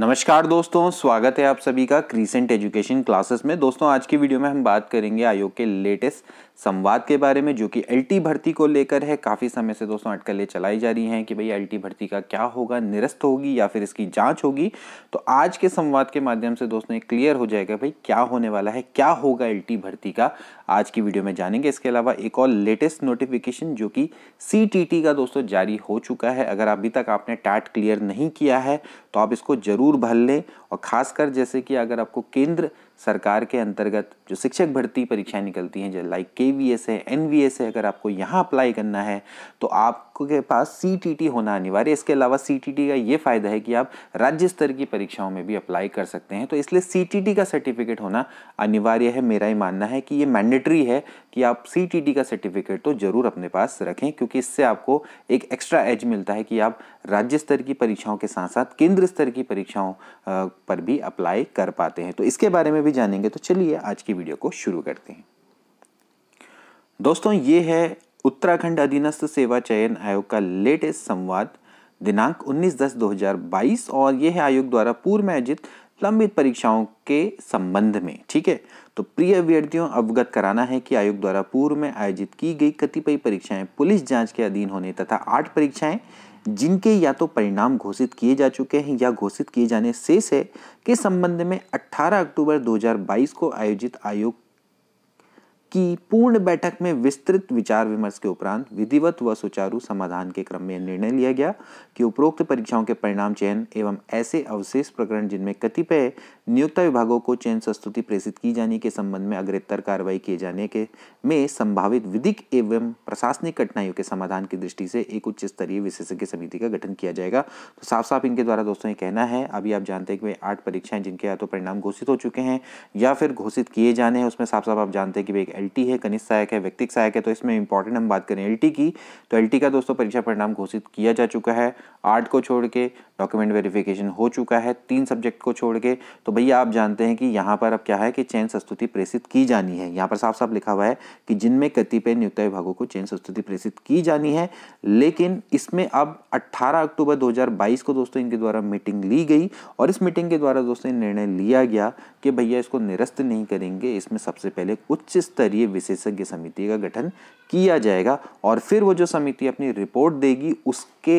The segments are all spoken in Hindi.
नमस्कार दोस्तों स्वागत है आप सभी का क्रीसेंट एजुकेशन क्लासेस में दोस्तों आज की वीडियो में हम बात करेंगे आयोग के लेटेस्ट संवाद के बारे में जो कि एलटी भर्ती को लेकर है काफ़ी समय से दोस्तों अटकलें चलाई जा रही हैं कि भाई एलटी भर्ती का क्या होगा निरस्त होगी या फिर इसकी जांच होगी तो आज के संवाद के माध्यम से दोस्तों ये क्लियर हो जाएगा भाई क्या होने वाला है क्या होगा एल भर्ती का आज की वीडियो में जानेंगे इसके अलावा एक और लेटेस्ट नोटिफिकेशन जो कि सी का दोस्तों जारी हो चुका है अगर अभी तक आपने टैट क्लियर नहीं किया है तो आप इसको जरूर ज़रूर भर लें और ख़ासकर जैसे कि अगर आपको केंद्र सरकार के अंतर्गत जो शिक्षक भर्ती परीक्षाएं निकलती हैं जैसे लाइक के वी एस है एन वी एस है अगर आपको यहाँ अप्लाई करना है तो आपके पास सी टी टी होना अनिवार्य इसके अलावा सी टी टी का ये फ़ायदा है कि आप राज्य स्तर की परीक्षाओं में भी अप्लाई कर सकते हैं तो इसलिए सी टी टी का सर्टिफिकेट होना अनिवार्य है मेरा ही मानना है कि ये मैंडेटरी है कि आप सी टी टी का सर्टिफिकेट तो ज़रूर अपने पास रखें क्योंकि इससे आपको एक एक्स्ट्रा एज मिलता है कि आप राज्य स्तर की परीक्षाओं के साथ साथ केंद्र स्तर की परीक्षाओं पर भी अप्लाई कर पाते हैं तो इसके बारे में भी जानेंगे तो चलिए आज की वीडियो को शुरू करते हैं दोस्तों ये है उत्तराखंड अधीनस्थ सेवा चयन आयोग का लेटेस्ट संवाद दिनांक 19 दस 2022 और यह है आयोग द्वारा पूर्व में आयोजित लंबित परीक्षाओं के संबंध में ठीक है तो प्रिय अभ्यर्थियों अवगत कराना है कि आयोग द्वारा पूर्व में आयोजित की गई कतिपय परीक्षाएं पुलिस जांच के अधीन होने तथा आठ परीक्षाएं जिनके या तो परिणाम घोषित किए जा चुके हैं या घोषित किए जाने शेष है के संबंध में 18 अक्टूबर 2022 को आयोजित आयोग की पूर्ण बैठक में विस्तृत विचार विमर्श के उपरांत विधिवत व सुचारू समाधान के क्रम में निर्णय लिया गया कि उपरोक्त परीक्षाओं के परिणाम चयन एवं ऐसे अवशेष प्रकरण जिनमें कतिपय नियुक्ता विभागों को चयन संस्तुति प्रेषित की जाने के संबंध में अग्रेतर कार्रवाई किए जाने के में संभावित विधिक एवं प्रशासनिक कठिनाइयों के समाधान की दृष्टि से एक उच्च स्तरीय विशेषज्ञ समिति का गठन किया जाएगा तो साफ साफ इनके द्वारा दोस्तों ये कहना है अभी आप जानते हैं कि आठ परीक्षाएं जिनके या तो परिणाम घोषित हो चुके हैं या फिर घोषित किए जाने हैं उसमें साफ साफ आप जानते हैं कि भाई एल है कनिष्ठ सहायक है व्यक्तिक सहायक है तो इसमें इंपॉर्टेंट हम बात करें एल की तो एल का दोस्तों परीक्षा परिणाम घोषित किया जा चुका है आर्ट को छोड़ के डॉक्यूमेंट वेरिफिकेशन हो चुका है तीन सब्जेक्ट को छोड़ के तो भैया आप जानते हैं कि यहाँ पर अब क्या है कि चयन संस्तुति प्रेषित की जानी है यहाँ पर साफ साफ लिखा हुआ है कि जिनमें कतिपय नियुक्त विभागों को चयन संस्तुति प्रेषित की जानी है लेकिन इसमें अब 18 अक्टूबर 2022 को दोस्तों इनके द्वारा मीटिंग ली गई और इस मीटिंग के द्वारा दोस्तों निर्णय लिया गया कि भैया इसको निरस्त नहीं करेंगे इसमें सबसे पहले उच्च स्तरीय विशेषज्ञ समिति का गठन किया जाएगा और फिर वो जो समिति अपनी रिपोर्ट देगी उसके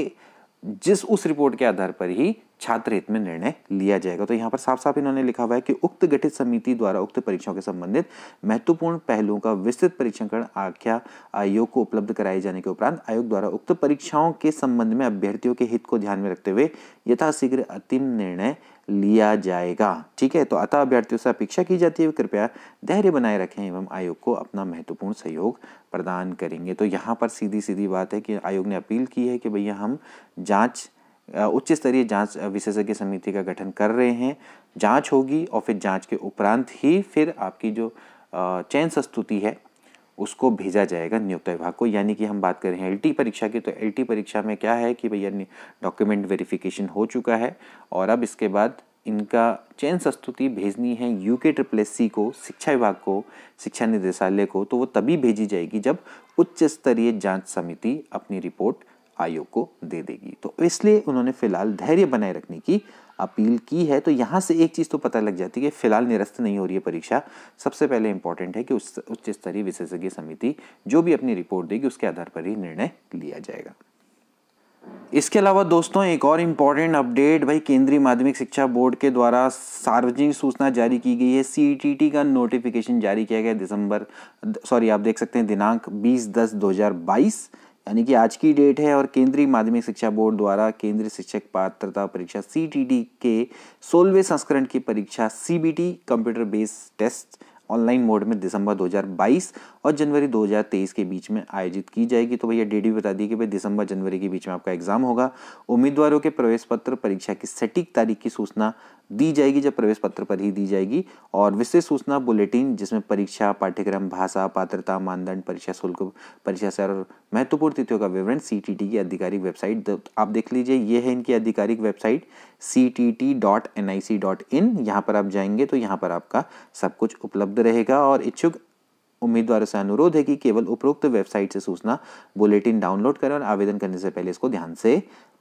जिस उस रिपोर्ट के आधार पर ही छात्र हित में निर्णय लिया जाएगा तो यहाँ पर साफ साफ इन्होंने लिखा हुआ है कि उक्त गठित समिति द्वारा उक्त परीक्षाओं के संबंधित महत्वपूर्ण पहलुओं का विस्तृत परीक्षण आख्या आयोग को उपलब्ध कराए जाने के उपरांत आयोग द्वारा उक्त परीक्षाओं के संबंध में अभ्यर्थियों के हित को ध्यान में रखते हुए यथाशीघ्र अंतिम निर्णय लिया जाएगा ठीक है तो अतः अभ्यर्थियों से अपेक्षा की जाती है कृपया धैर्य बनाए रखें एवं आयोग को अपना महत्वपूर्ण सहयोग प्रदान करेंगे तो यहाँ पर सीधी सीधी बात है कि आयोग ने अपील की है कि भैया हम जाँच उच्च स्तरीय जांच विशेषज्ञ समिति का गठन कर रहे हैं जांच होगी और फिर जांच के उपरांत ही फिर आपकी जो चयन संस्तुति है उसको भेजा जाएगा नियोक्ता विभाग को यानी कि हम बात कर रहे हैं एलटी परीक्षा की तो एलटी परीक्षा में क्या है कि भैया डॉक्यूमेंट वेरिफिकेशन हो चुका है और अब इसके बाद इनका चयन संस्तुति भेजनी है यू के ट्रिपल एस सी को शिक्षा विभाग को शिक्षा निदेशालय को तो वो तभी भेजी जाएगी जब उच्च स्तरीय जांच समिति अपनी रिपोर्ट आयोग को दे देगी तो इसलिए उन्होंने फिलहाल धैर्य बनाए रखने की अपील की है तो यहाँ से एक चीज़ तो पता लग जाती है कि फिलहाल निरस्त नहीं हो रही है परीक्षा सबसे पहले इंपॉर्टेंट है कि उस उच्च स्तरीय विशेषज्ञ समिति जो भी अपनी रिपोर्ट देगी उसके आधार पर ही निर्णय लिया जाएगा इसके अलावा दोस्तों एक और इम्पॉर्टेंट अपडेट भाई केंद्रीय माध्यमिक शिक्षा बोर्ड के द्वारा सार्वजनिक सूचना जारी की गई है सीईटीटी e का नोटिफिकेशन जारी किया गया दिसंबर सॉरी आप देख सकते हैं दिनांक 20 दस 2022 यानी कि आज की डेट है और केंद्रीय माध्यमिक शिक्षा बोर्ड द्वारा केंद्रीय शिक्षक पात्रता परीक्षा सी के सोलवे संस्करण की परीक्षा सी computer based test online mode में दिसंबर 2022 और जनवरी 2023 के बीच में आयोजित की जाएगी तो भैया डेट भी बता दी कि भाई दिसंबर जनवरी के बीच में आपका एग्जाम होगा उम्मीदवारों के प्रवेश पत्र परीक्षा की सटीक तारीख की सूचना दी जाएगी जब प्रवेश पत्र पर ही दी जाएगी और विशेष सूचना बुलेटिन जिसमें परीक्षा पाठ्यक्रम भाषा पात्रता मानदंड परीक्षा शुल्क परीक्षा सर और महत्वपूर्ण तिथियों का विवरण सी की आधिकारिक वेबसाइट आप देख लीजिए ये है इनकी आधिकारिक website C T T dot N I C dot in यहाँ पर आप जाएंगे तो यहाँ पर आपका सब कुछ उपलब्ध उपलब्ध रहेगा और इच्छुक उम्मीदवारों से अनुरोध है कि केवल उपरोक्त वेबसाइट से सूचना बुलेटिन डाउनलोड करें और आवेदन करने से पहले इसको ध्यान से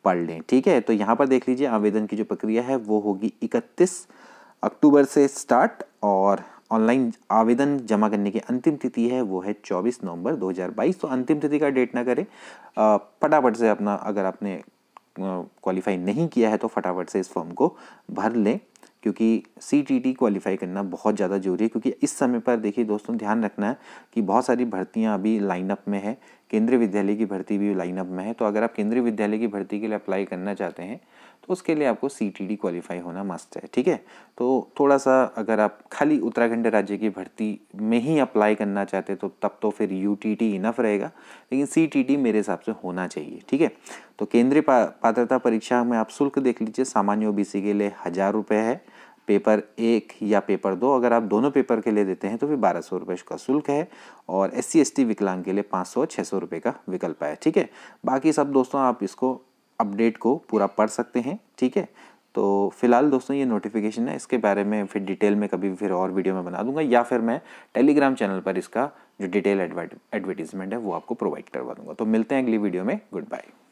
पढ़ लें ठीक है तो यहाँ पर देख लीजिए आवेदन की जो प्रक्रिया है वो होगी इकतीस अक्टूबर से स्टार्ट और ऑनलाइन आवेदन जमा करने की अंतिम तिथि है वो है 24 नवंबर 2022 तो अंतिम तिथि का डेट ना करें फटाफट से अपना अगर आपने क्वालिफाई नहीं किया है तो फटाफट से इस फॉर्म को भर लें क्योंकि सी टी टी क्वालिफाई करना बहुत ज़्यादा जरूरी है क्योंकि इस समय पर देखिए दोस्तों ध्यान रखना है कि बहुत सारी भर्तियाँ अभी लाइनअप में है केंद्रीय विद्यालय की भर्ती भी लाइनअप में है तो अगर आप केंद्रीय विद्यालय की भर्ती के लिए अप्लाई करना चाहते हैं तो उसके लिए आपको सी टी डी क्वालिफाई होना मस्त है ठीक है तो थोड़ा सा अगर आप खाली उत्तराखंड राज्य की भर्ती में ही अप्लाई करना चाहते तो तब तो फिर यू टी टी इनफ रहेगा लेकिन सी टी टी मेरे हिसाब से होना चाहिए ठीक है तो केंद्रीय पात्रता परीक्षा में आप शुल्क देख लीजिए सामान्य ओ बी सी के लिए हज़ार रुपये है पेपर एक या पेपर दो अगर आप दोनों पेपर के लिए देते हैं तो फिर बारह सौ रुपये का शुल्क है और एस सी एस टी विकलांग के लिए पाँच सौ छः सौ रुपये का विकल्प है ठीक है बाकी सब दोस्तों आप इसको अपडेट को पूरा पढ़ सकते हैं ठीक है तो फिलहाल दोस्तों ये नोटिफिकेशन है इसके बारे में फिर डिटेल में कभी फिर और वीडियो में बना दूंगा या फिर मैं टेलीग्राम चैनल पर इसका जो डिटेल एडवर्टीजमेंट है वो आपको प्रोवाइड करवा दूंगा तो मिलते हैं अगली वीडियो में गुड बाय